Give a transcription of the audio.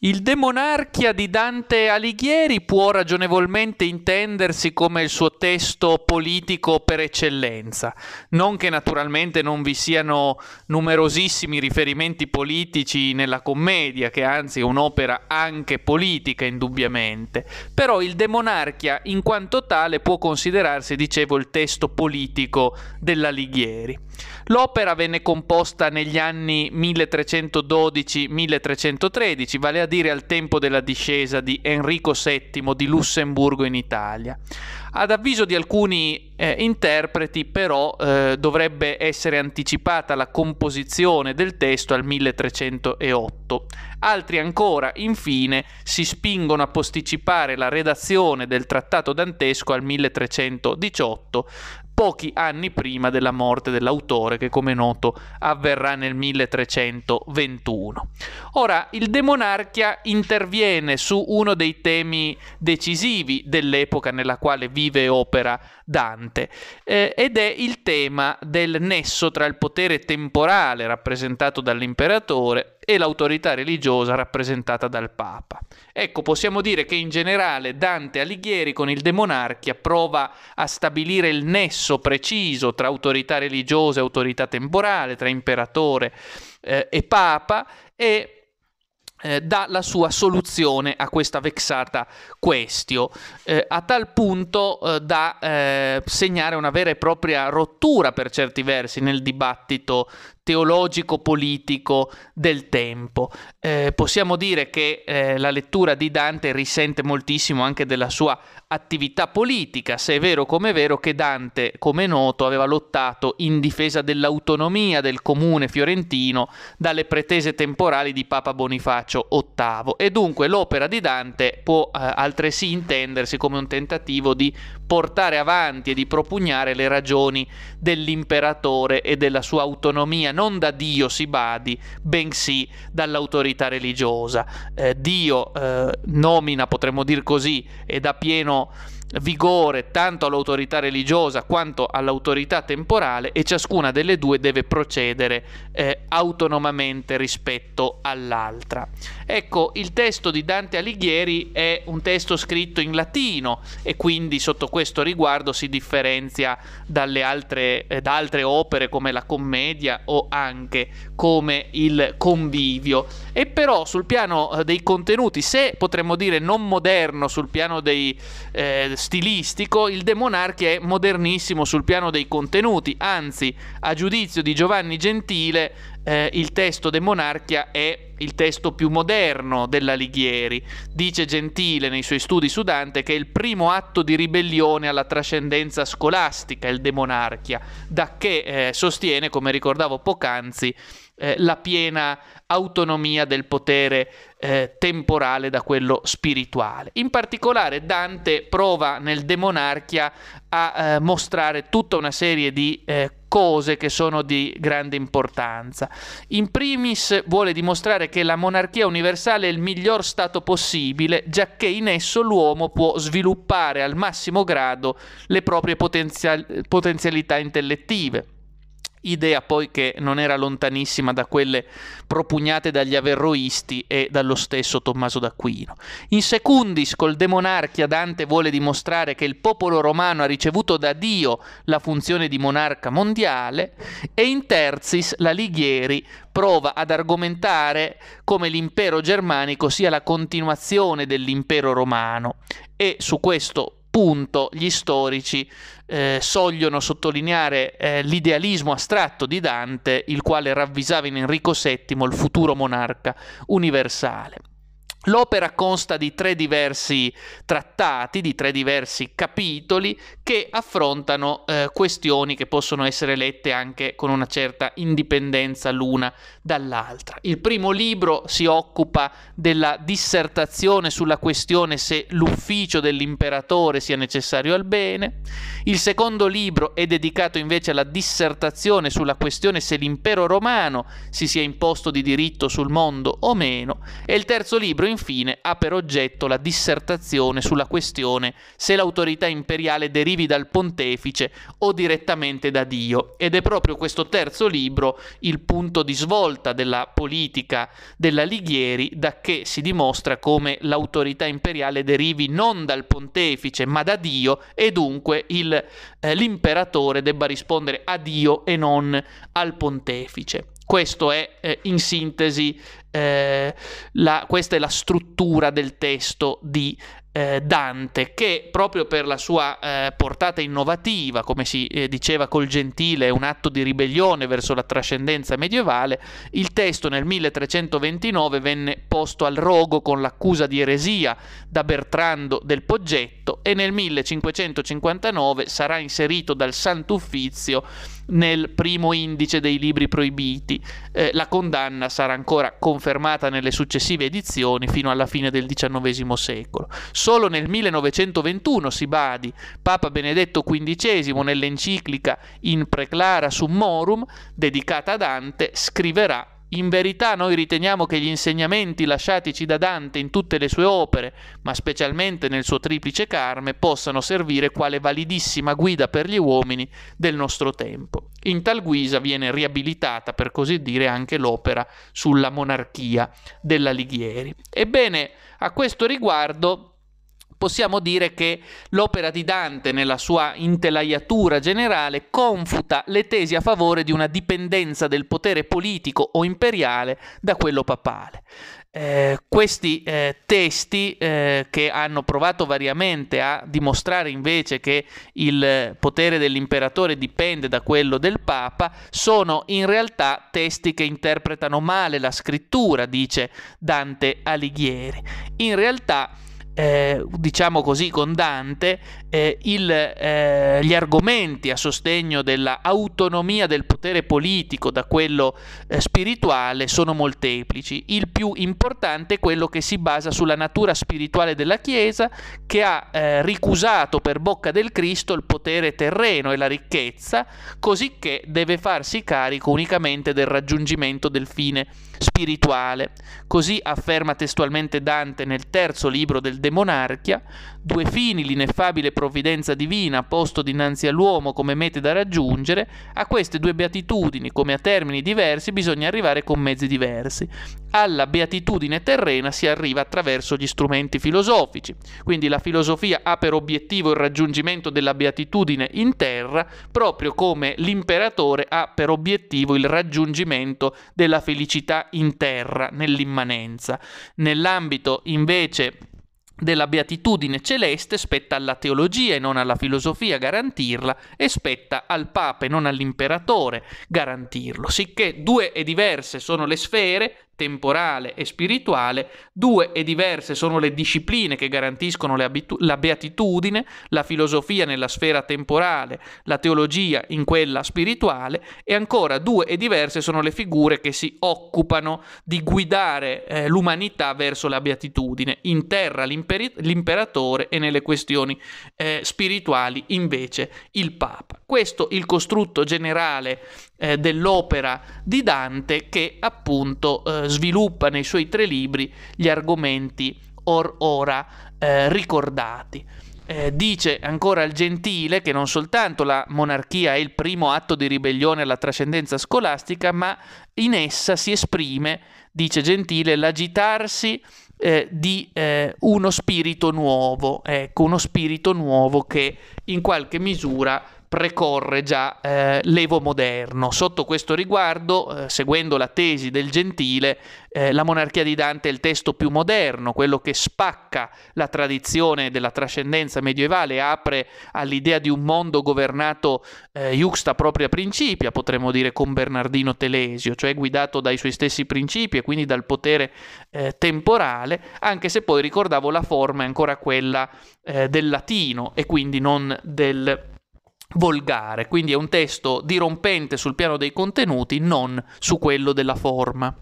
Il Demonarchia di Dante Alighieri può ragionevolmente intendersi come il suo testo politico per eccellenza, non che naturalmente non vi siano numerosissimi riferimenti politici nella commedia, che anzi è un'opera anche politica indubbiamente, però il Demonarchia in quanto tale può considerarsi, dicevo, il testo politico dell'Alighieri. L'opera venne composta negli anni 1312-1313, vale a dire al tempo della discesa di Enrico VII di Lussemburgo in Italia. Ad avviso di alcuni eh, interpreti però eh, dovrebbe essere anticipata la composizione del testo al 1308. Altri ancora, infine, si spingono a posticipare la redazione del trattato dantesco al 1318, pochi anni prima della morte dell'autore che come noto avverrà nel 1321. Ora, il demonarchia interviene su uno dei temi decisivi dell'epoca nella quale vive e opera Dante eh, ed è il tema del nesso tra il potere temporale rappresentato dall'imperatore e l'autorità religiosa rappresentata dal Papa. Ecco, possiamo dire che in generale Dante Alighieri con il De Monarchia prova a stabilire il nesso preciso tra autorità religiosa e autorità temporale, tra imperatore eh, e Papa e eh, dà la sua soluzione a questa vexata questio, eh, a tal punto eh, da eh, segnare una vera e propria rottura per certi versi nel dibattito teologico-politico del tempo. Eh, possiamo dire che eh, la lettura di Dante risente moltissimo anche della sua attività politica, se è vero come è vero che Dante, come è noto, aveva lottato in difesa dell'autonomia del comune fiorentino dalle pretese temporali di Papa Bonifacio VIII e dunque l'opera di Dante può eh, altresì intendersi come un tentativo di portare avanti e di propugnare le ragioni dell'imperatore e della sua autonomia non da Dio si badi, bensì dall'autorità religiosa. Eh, Dio eh, nomina, potremmo dire così, e dà pieno vigore tanto all'autorità religiosa quanto all'autorità temporale e ciascuna delle due deve procedere eh, autonomamente rispetto all'altra. Ecco, il testo di Dante Alighieri è un testo scritto in latino e quindi sotto questo riguardo si differenzia dalle altre, eh, da altre opere come la commedia o anche come il convivio. E però sul piano eh, dei contenuti, se potremmo dire non moderno, sul piano dei eh, stilistico, il De Monarchi è modernissimo sul piano dei contenuti, anzi, a giudizio di Giovanni Gentile, eh, il testo De Monarchia è il testo più moderno dell'Alighieri. Dice Gentile nei suoi studi su Dante che è il primo atto di ribellione alla trascendenza scolastica, il De Monarchia, da che eh, sostiene, come ricordavo poc'anzi, eh, la piena autonomia del potere eh, temporale da quello spirituale. In particolare Dante prova nel Demonarchia a eh, mostrare tutta una serie di eh, cose che sono di grande importanza. In primis vuole dimostrare che la monarchia universale è il miglior stato possibile, giacché in esso l'uomo può sviluppare al massimo grado le proprie potenzial- potenzialità intellettive idea poi che non era lontanissima da quelle propugnate dagli averroisti e dallo stesso Tommaso d'Aquino. In secundis, col De Monarchia, Dante vuole dimostrare che il popolo romano ha ricevuto da Dio la funzione di monarca mondiale e in terzis l'Alighieri prova ad argomentare come l'impero germanico sia la continuazione dell'impero romano e su questo punto gli storici eh, sogliono sottolineare eh, l'idealismo astratto di Dante, il quale ravvisava in Enrico VII il futuro monarca universale. L'opera consta di tre diversi trattati, di tre diversi capitoli che affrontano eh, questioni che possono essere lette anche con una certa indipendenza l'una dall'altra. Il primo libro si occupa della dissertazione sulla questione se l'ufficio dell'imperatore sia necessario al bene, il secondo libro è dedicato invece alla dissertazione sulla questione se l'impero romano si sia imposto di diritto sul mondo o meno e il terzo libro infine ha per oggetto la dissertazione sulla questione se l'autorità imperiale derivi dal pontefice o direttamente da Dio ed è proprio questo terzo libro il punto di svolta della politica dell'Alighieri da che si dimostra come l'autorità imperiale derivi non dal pontefice ma da Dio e dunque il, eh, l'imperatore debba rispondere a Dio e non al pontefice. Questo è eh, in sintesi, eh, la, questa è la struttura del testo di eh, Dante, che proprio per la sua eh, portata innovativa, come si eh, diceva col Gentile, è un atto di ribellione verso la trascendenza medievale, il testo nel 1329 venne posto al rogo con l'accusa di eresia da Bertrando del Poggetto e nel 1559 sarà inserito dal Sant'Uffizio nel primo indice dei libri proibiti. Eh, la condanna sarà ancora confermata nelle successive edizioni fino alla fine del XIX secolo. Solo nel 1921, si badi, Papa Benedetto XV nell'enciclica In Preclara Summorum, dedicata a Dante, scriverà in verità noi riteniamo che gli insegnamenti lasciatici da Dante in tutte le sue opere, ma specialmente nel suo triplice Carme, possano servire quale validissima guida per gli uomini del nostro tempo. In tal guisa viene riabilitata, per così dire, anche l'opera sulla monarchia dell'Alighieri. Ebbene, a questo riguardo possiamo dire che l'opera di Dante, nella sua intelaiatura generale, confuta le tesi a favore di una dipendenza del potere politico o imperiale da quello papale. Eh, questi eh, testi eh, che hanno provato variamente a dimostrare invece che il potere dell'imperatore dipende da quello del Papa sono in realtà testi che interpretano male la scrittura, dice Dante Alighieri. In realtà eh, diciamo così, con Dante, eh, il, eh, gli argomenti a sostegno dell'autonomia del potere politico da quello eh, spirituale sono molteplici. Il più importante è quello che si basa sulla natura spirituale della Chiesa, che ha eh, ricusato per bocca del Cristo il potere terreno e la ricchezza, cosicché deve farsi carico unicamente del raggiungimento del fine spirituale. Così afferma testualmente Dante nel terzo libro del grande monarchia, due fini l'ineffabile provvidenza divina posto dinanzi all'uomo come mete da raggiungere, a queste due beatitudini, come a termini diversi, bisogna arrivare con mezzi diversi. Alla beatitudine terrena si arriva attraverso gli strumenti filosofici, quindi la filosofia ha per obiettivo il raggiungimento della beatitudine in terra, proprio come l'imperatore ha per obiettivo il raggiungimento della felicità in terra, nell'immanenza. Nell'ambito invece della beatitudine celeste spetta alla teologia e non alla filosofia garantirla e spetta al Papa e non all'imperatore garantirlo, sicché due e diverse sono le sfere temporale e spirituale, due e diverse sono le discipline che garantiscono abitu- la beatitudine, la filosofia nella sfera temporale, la teologia in quella spirituale e ancora due e diverse sono le figure che si occupano di guidare eh, l'umanità verso la beatitudine, in terra l'imper- l'imperatore e nelle questioni eh, spirituali invece il Papa. Questo il costrutto generale eh, dell'opera di Dante che appunto eh, sviluppa nei suoi tre libri gli argomenti or ora eh, ricordati. Eh, dice ancora il Gentile che non soltanto la monarchia è il primo atto di ribellione alla trascendenza scolastica, ma in essa si esprime, dice Gentile, l'agitarsi eh, di eh, uno spirito nuovo, ecco, uno spirito nuovo che in qualche misura precorre già eh, l'Evo moderno. Sotto questo riguardo, eh, seguendo la tesi del Gentile, eh, la monarchia di Dante è il testo più moderno, quello che spacca la tradizione della trascendenza medievale apre all'idea di un mondo governato eh, iuxta propria principia, potremmo dire con Bernardino Telesio, cioè guidato dai suoi stessi principi e quindi dal potere eh, temporale, anche se poi ricordavo la forma è ancora quella eh, del latino e quindi non del volgare, quindi è un testo dirompente sul piano dei contenuti, non su quello della forma.